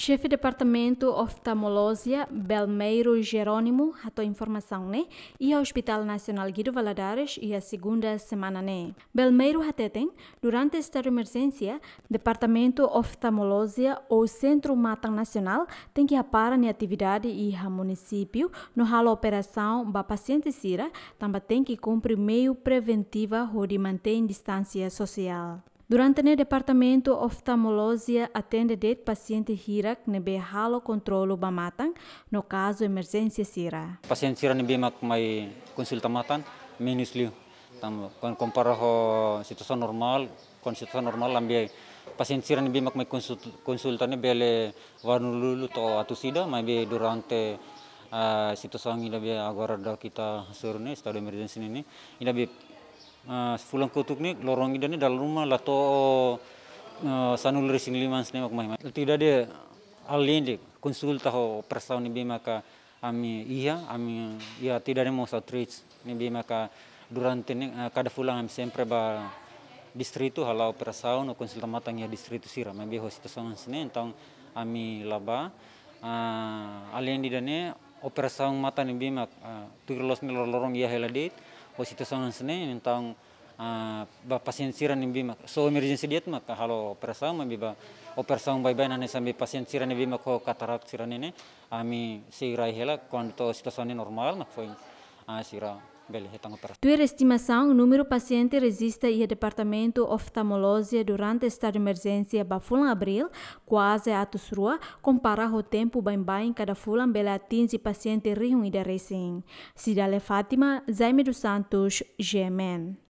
Chefe do Departamento Oftalmologia, Belmeiro Jerônimo, a tua informação, né? E ao Hospital Nacional Guido Valadares e a segunda semana, né? Belmeiro Hateten, durante esta emergência, Departamento Oftalmologia ou Centro Mata Nacional tem que apar na atividade e a município no a operação para paciente Cira, também tem que cumprir meio preventiva ou de manter distância social. Durante nel departamento oftalmologia atende det paciente hirak nebe halo controllo bamatang no caso emergência sira. Pasien sira nebe mak mai consulta matan minus liu. Tam kon compara ho situação normal, kon situação normal lambe pasien sira nebe mak mai consulta consulta nebe le vanululu to atusida mai be durante uh, ah, situação ila be agora da kita surne estado emergência ini ini lebih fulang ah, kutuk ni lorong ini dalam rumah lato ah, sanul rising liman mahi mahima. Tidak ada alien dek konsul tahu persoalan ni bima ka ami iya ami iya tidak ada mau outreach ni bima ka durante ni ah, kada fulang ami sempre ba distritu halau persoalan no konsul matang ya distritu sira mambi ho situ songan sini tong ami laba alien di dane operasang mata ni bimak ah, tugerlos ni lorong ia heladit o situasyon sini tentang ah, ba pasien siran ni bimak so emergency diet mak halo operasang mabiba operasang bye bye nane sambi pasien siran ni bimak ko katarak siran ini ami sirai hela kon to situasyon normal mak foin ah, sira Tá per estimação, o número de pacientes resiste ao departamento oftalmologia durante esta emergência ba fulan abril, quase a tusrua, compara o tempo bem bem cada fulan bela atinge paciente rio e de recém. Cidade Fátima, Zaime dos Santos, GMN.